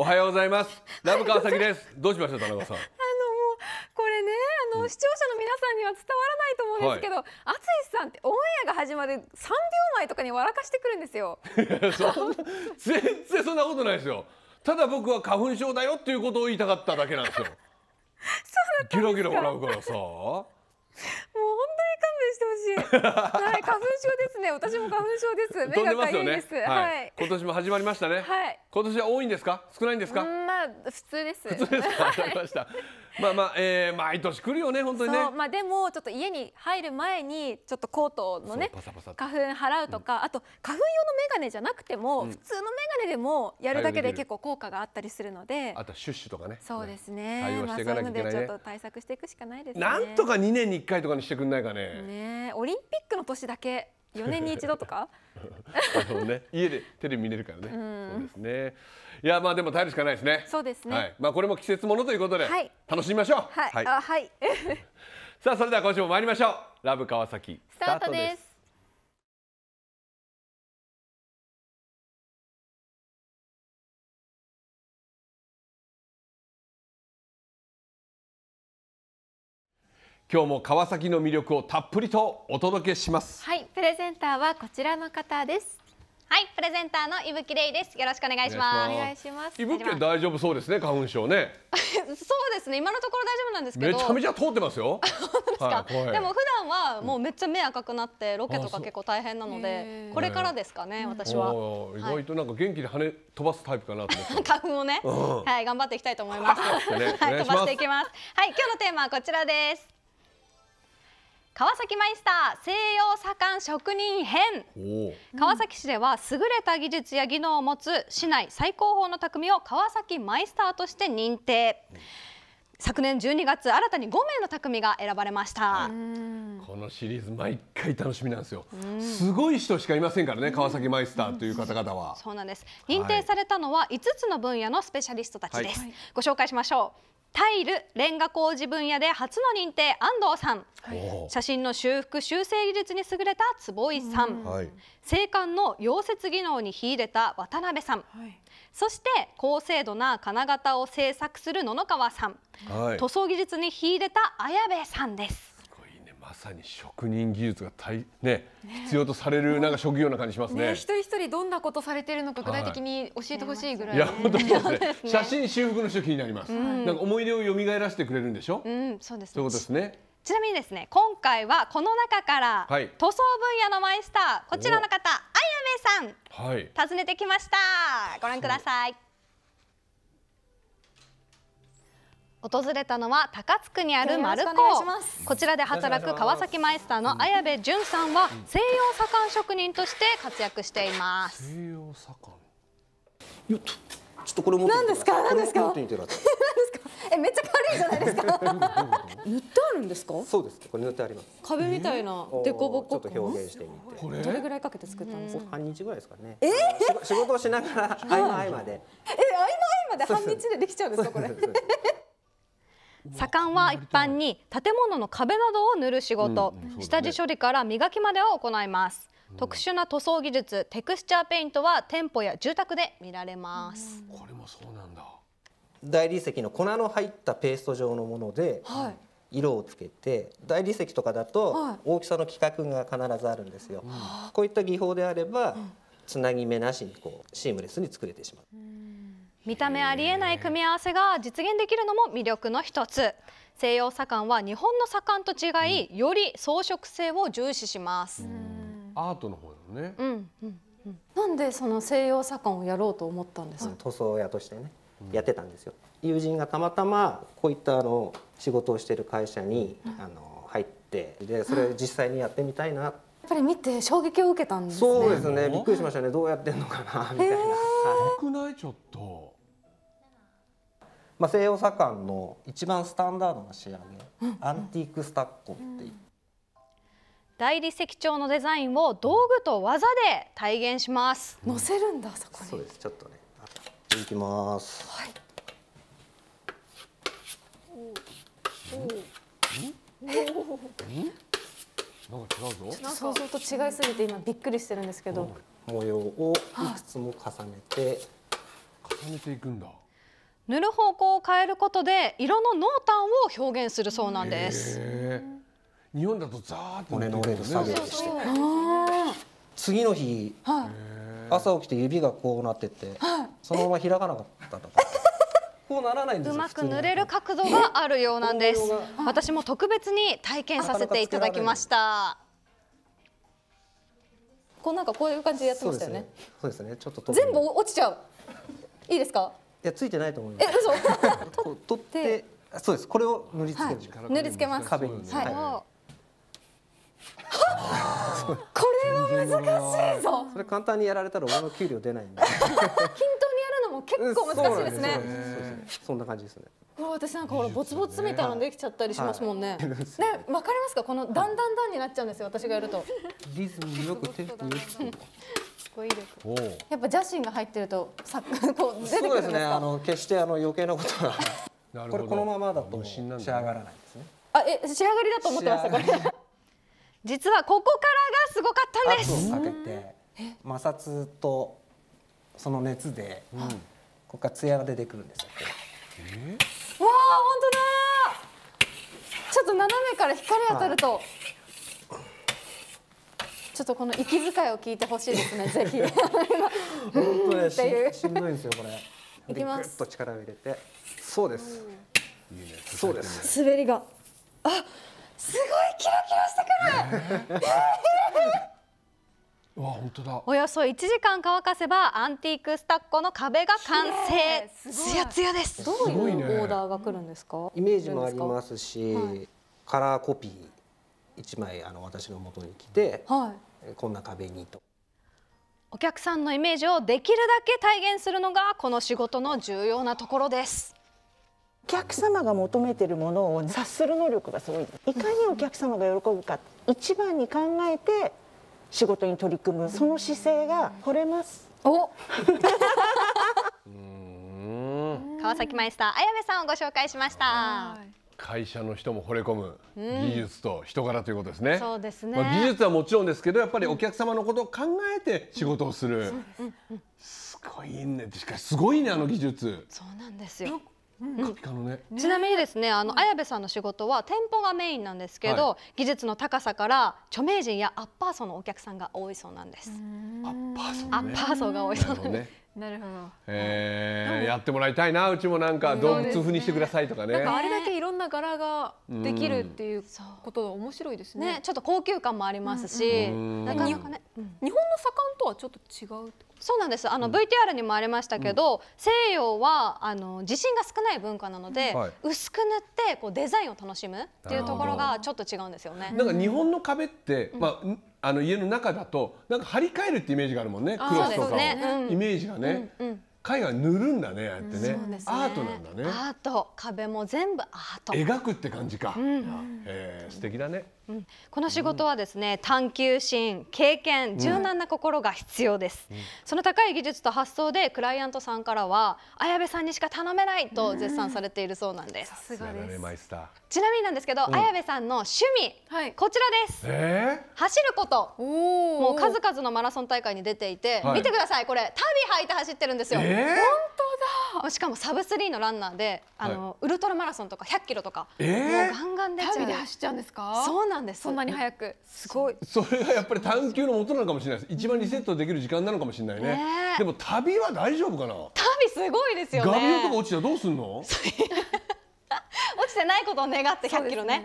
おはようございます。ラブ川崎です。どうしました田中さん。あのもうこれね、あの、うん、視聴者の皆さんには伝わらないと思うんですけど、はい、厚さんってオンエアが始まる三秒前とかに笑かしてくるんですよ。全然そんなことないですよ。ただ僕は花粉症だよっていうことを言いたかっただけなんですよ。そうギラギラ笑うからさ。もう本当に勘弁してほしい。はい、花粉症ですね。私も花粉症です。目が痒いです。で、ねはい、はい、今年も始まりましたね。はい。今年は多いんですか少ないんですかまあ普通です普通ですかわかりましたまあまあ、えー、毎年来るよね本当にねまあでもちょっと家に入る前にちょっとコートのねパパササ花粉払うとか、うん、あと花粉用のメガネじゃなくても、うん、普通のメガネでもやるだけで結構効果があったりするのであとシュッシュとかねそうですね対応していかなきゃいけない、ね、まあ、ちょっと対策していくしかないですねなんとか2年に1回とかにしてくんないかねねオリンピックの年だけ四年に一度とかあの、ね、家でテレビ見れるからね、そうですねいやまあでも耐えるしかないですねそうですね、はい、まあこれも季節ものということで、はい、楽しみましょうはい、はい、あはい さあそれでは今週も参りましょうラブ川崎スタートです今日も川崎の魅力をたっぷりとお届けしますはいプレゼンターはこちらの方ですはいプレゼンターの伊吹レですよろしくお願いしますお願いします伊吹大丈夫そうですね花粉症ね そうですね今のところ大丈夫なんですけどめちゃめちゃ通ってますよ はい、でも普段はもうめっちゃ目赤くなってロケとか結構大変なのでこれからですかね私は意外となんか元気で羽飛ばすタイプかなと思って 花粉をね、うん、はい頑張っていきたいと思います、ね、はい飛ばしていきますはい今日のテーマはこちらです川崎マイスター西洋左官職人編川崎市では優れた技術や技能を持つ市内最高峰の匠を川崎マイスターとして認定。うん昨年12月新たに5名の匠が選ばれました、このシリーズ毎回楽しみなんですよ、すごい人しかいませんからね川崎マイスターという方々は、そうなんです認定されたのは5つの分野のスペシャリストたちです、はい、ご紹介しましょうタイルレンガ工事分野で初の認定安藤さん、はい、写真の修復修正技術に優れた坪井さん、はい、青函の溶接技能に秀でた渡辺さん、はい、そして高精度な金型を製作する野々川さん、はい、塗装技術に秀でた綾部さんです。まさに職人技術が大、ね、ね、必要とされるなんか職業な感じしますね、ね、一人一人どんなことされてるのか具体的に教えてほしいぐらい、はい、いや本当そうですね写真修復の人気になります、うん、なんか思い出を蘇らせてくれるんでしょ、うん、そうですねそうですねちなみにですね今回はこの中から、はい、塗装分野のマイスターこちらの方綾部さん、はい、訪ねてきましたご覧ください訪れたのは高津区にある丸子こちらで働く川崎マイスターの綾部淳さんは西洋左官職人として活躍しています西洋左官ちょっとこれ持ってみて何ですか何ですかえめっちゃ軽いじゃないですか 塗ってあるんですかそうですこれ塗ってあります壁みたいな凸凹ちょっと表現してみてどれぐらいかけて作ったんですか半日ぐらいですかねえー、仕事をしながら 合間合間でえ合間合間で半日でできちゃうんですかこれ左官 は一般に建物の壁などを塗る仕事、うん、下地処理から磨きまでは行います、うん、特殊な塗装技術テクスチャーペイントは店舗や住宅で見られますこれもそうなんだ大理石の粉の入ったペースト状のもので、色をつけて大理石とかだと大きさの規格が必ずあるんですよ。こういった技法であればつなぎ目なしにこうシームレスに作れてしまう。見た目ありえない組み合わせが実現できるのも魅力の一つ西洋左官は日本の左官と違い、うん、より装飾性を重視しますアートの方だね、うんうんなんでその西洋左官をやろうと思ったんですか、塗装屋としてねやってたんですよ。友人がたまたまこういったあの仕事をしてる会社にあの入ってでそれ実際にやってみたいなやっぱり見て衝撃を受けたんです、ね、そうですね。びっくりしましたね。どうやってんのかなみたいな。くないちょっと。まあ西洋左官の一番スタンダードな仕上げ、うん、アンティークスタッコって言っ大理石調のデザインを道具と技で体現します。乗せるんだそこに。そうです。ちょっとね。いきます。はい。なんか違うぞ。想像と違いすぎて今びっくりしてるんですけど。模様をいくつも重ねて、重ねていくんだ。塗る方向を変えることで色の濃淡を表現するそうなんです。日本だとザーッと、ね、骨の折れる作業でして。次の日、はい、朝起きて指がこうなってて、そのまま開かなかったとか。こうならないんですうまく塗れる角度があるようなんです。私も特別に体験させていただきました。こうなんかこういう感じでやってましたよね。そうですね。すねちょっと全部落ちちゃう。いいですか。いやついてないと思います。え嘘。取って。そうです。これを塗りつける。塗りつけます。壁に。はい。これは難しいぞそれ簡単にやられたら俺の給料出ないんで均等にやるのも結構難しいですねそですねそんな感じですねこれ私なんかほらボツボツみたいなのできちゃったりしますもんね、は い、ねわかりますかこのだんだんだんになっちゃうんですよ私がやるとリズムよくテに語よくやっぱ邪心が入ってるとさ こう出てくるんですねあの決してあの余計なことはこれこのままだと仕上がらないですねあえ仕上がりだと思ってましたこれ実はここからがすごかったんです圧をかけて摩擦とその熱で、うん、ここから艶が出てくるんですよ、わあ本当だちょっと斜めから光当たると、はい、ちょっとこの息遣いを聞いてほしいですね ぜひ本当ね ししんどいですよこれい きますと力を入れてそうです、うん、いいね、そうです滑りがあすごいキラキラしたからわ本当だおよそ1時間乾かせばアンティークスタッコの壁が完成つやつやですどういうオーダーが来るんですかイメージもありますし、はい、カラーコピー1枚あの私のもとに来て、はい、こんな壁にとお客さんのイメージをできるだけ体現するのがこの仕事の重要なところです客様が求めてるものを察する能力がすごいいかにお客様が喜ぶか一番に考えて仕事に取り組むその姿勢が惚れますお川崎マイスター綾部さんをご紹介しました会社の人も惚れ込む技術と人柄ということですね、うん、そうですね、まあ、技術はもちろんですけどやっぱりお客様のことを考えて仕事をする、うん、すごいねしかしすごいねあの技術そうなんですよちなみにですねあの綾部さんの仕事は店舗がメインなんですけど、はい、技術の高さから著名人やアッパー層のお客さんが多いそうなんです。アッパー層、ね、アッパー層が多いそうなんです。なるほど。ええやってもらいたいな、うちもなんか動物風にしてくださいとかね。なんかあれだけいろんな柄ができるっていうこと面白いですね。ちょっと高級感もありますし、なかなかね、日本の左官とはちょっと違う。そうなんです。あの VTR にもありましたけど、西洋はあの地震が少ない文化なので、薄く塗ってこうデザインを楽しむっていうところがちょっと違うんですよね。なんか日本の壁って、まああの家の中だとなんか張り替えるってイメージがあるもんねクロスとかを、ね、イメージがね、うんうん、絵画塗るんだねあってね,、アートなんだねアート壁も全部アート描くって感じか、うんえー、素敵だね、うん、この仕事はですね、探求心経験柔軟な心が必要です、うん、その高い技術と発想でクライアントさんからは綾部さんにしか頼めないと絶賛されているそうなんです、うん、ね、マイスターちなみになんですけど、うん、綾部さんの趣味、はい、こちらです、えー、走ることもう数々のマラソン大会に出ていて、はい、見てくださいこれ足袋履いて走ってるんですよ、えー本当だしかもサブスリーのランナーであの、はい、ウルトラマラソンとか100キロとか、えー、もうガンガン出ちゃうで走っちゃうんですかそうなんですそんなに早くすごいそれがやっぱり探求のもとなのかもしれないです一番リセットできる時間なのかもしれないね、ねでも旅は大丈夫かな旅すごいですよねガビオとか落ちたらどうすんの 落ちてないことを願って100キロね。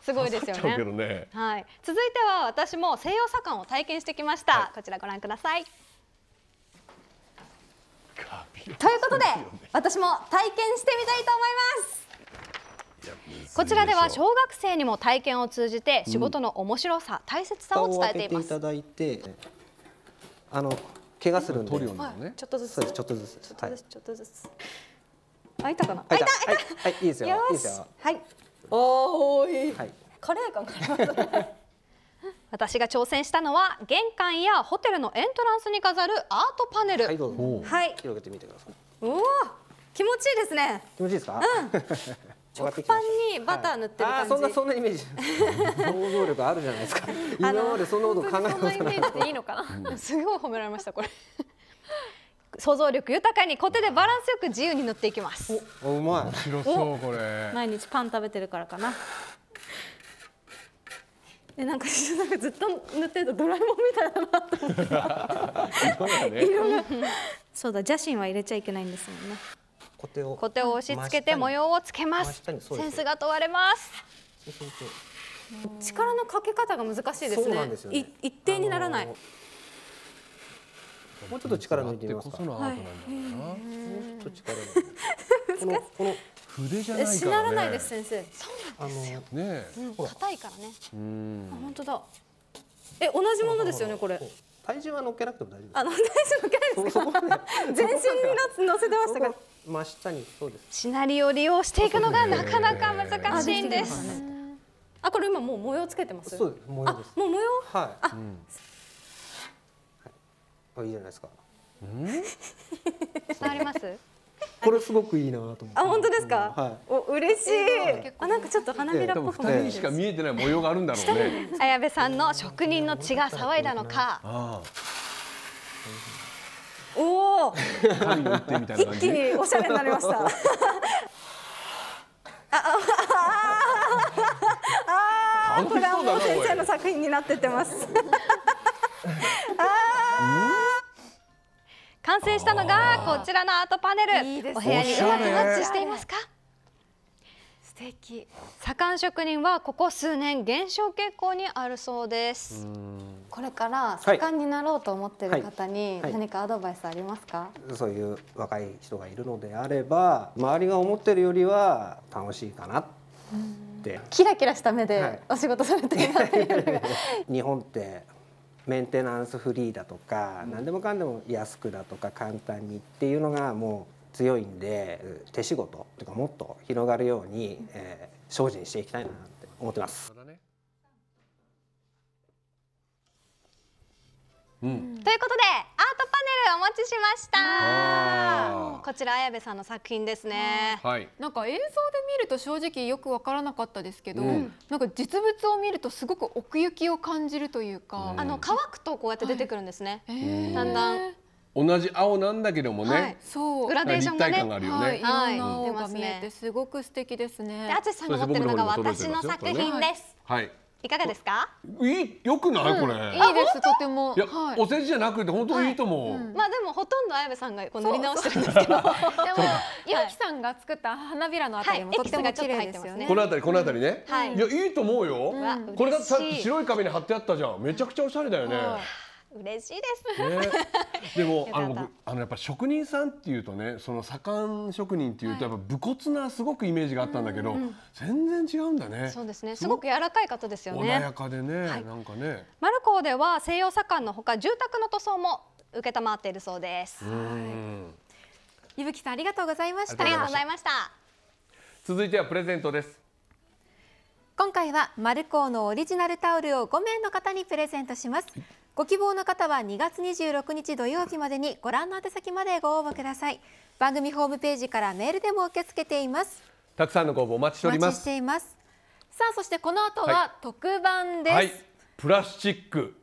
すごいですよね。ねはい。続いては私も西洋左官を体験してきました。はい、こちらご覧ください。ということで、私も体験してみたいと思います。こちらでは小学生にも体験を通じて仕事の面白さ、うん、大切さを伝えています。あの怪我するんで、ちょっとずつ、ちょっとずつ、はい、ちょっとずつ。開いたかな。開いた、開いた。はい、いいですよ。いいはい。ああ、い。はい。カレーか私が挑戦したのは玄関やホテルのエントランスに飾るアートパネルはいはい、広げてみてくださいうお気持ちいいですね気持ちいいですか、うん食パンにバター塗ってる感じ、はい、そんなそんなイメージ 想像力あるじゃないですか 今までそんなこと考えたことなかったイメージでいいのかな、すごい褒められましたこれ想像力豊かにコテでバランスよく自由に塗っていきますおうまい面白そうこれ毎日パン食べてるからかなえなんかなんかずっと塗ってるとドラえもんみたいだなと思って色が、ね、そうだ邪神は入れちゃいけないんですもんねコテをコテを押し付けて模様をつけますセンスが問われます力のかけ方が難しいですね、ね、一定にならない、もうちょっと力抜いてみますか。はちょっと力抜いて。このこの筆じゃないしならないです先生。そうなんですよ。ね、硬いからね。あ本当だ。え同じものですよねこれ。体重は乗っけなくても大丈夫あの体重乗っけないですか。全身に乗せてましたから。真下にそうです。シナリオを利用していくのがなかなか難しいんです。あこれ今もう模様つけてます。そうです模様です。もう模様。はい。あ、いいじゃないですか。うん。伝わります。これすごくいいなと思って。あ、本当ですか。はい、お、嬉しい。あ、なんかちょっと花びらっぽく。二人しか見えてない模様があるんだろうね。綾部さんの職人の血が騒いだのか。おお。一気におしゃれになりました。あ、あ、あ、あ、これはもう先生の作品になっててます。ああ。完成したのがこちらのアートパネルお部屋にうまくマッチしていますか素敵左官職人はここ数年減少傾向にあるそうですこれから左官になろうと思ってる方に何かアドバイスありますか、はいはいはい、そういう若い人がいるのであれば周りが思ってるよりは楽しいかなってキラキラした目でお仕事されてるなって 日本ってメンテナンスフリーだとか、何でもかんでも安くだとか簡単にっていうのがもう強いんで手仕事とかもっと広がるように、え精進していきたいなって思ってます。ということでアートパネルお持ちしましたこちら綾部さんの作品ですね、はい、なんか映像で見ると正直よくわからなかったですけど、うん、なんか実物を見るとすごく奥行きを感じるというか、うん、あの乾くとこうやって出てくるんですね、はい、だんだん同じ青なんだけどもね、はい、グラデーションがね、ね、はい、いろんな青が見えてすごく素敵ですね。で、淳さんが持ってるのが私の作品です。はい。いかがですか？いいよくない、これ。いいですとても。いや、お世辞じゃなくて本当いいと思う。まあでもほとんど綾部さんがこう塗り直してるんですけど、でも岩うさんが作った花びらのあたりもとても綺麗ですよね。このあたりこのあたりね。いやいいと思うよ。これだってさっき白い壁に貼ってあったじゃん。めちゃくちゃおしゃれだよね。嬉しいです、ね、でもあの僕あのやっぱ職人さんっていうとねその左官職人っていうとやっぱ武骨なすごくイメージがあったんだけど、はい、全然違うんだねそうですねすごく柔らかい方ですよね穏やかでね、はい、なんかねマルコーでは西洋左官のほか住宅の塗装も承っているそうです伊吹さんありがとうございましたありがとうございました続いてはプレゼントです今回はマルコーのオリジナルタオルを5名の方にプレゼントします、はいご希望の方は2月26日土曜日までにご覧の宛先までご応募ください番組ホームページからメールでも受け付けていますたくさんのご応募お待ちしておりますさあそしてこの後は特番です、はいはい、プラスチック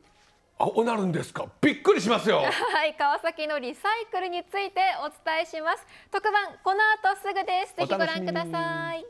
あおなるんですかびっくりしますよ はい川崎のリサイクルについてお伝えします特番この後すぐですぜひご覧ください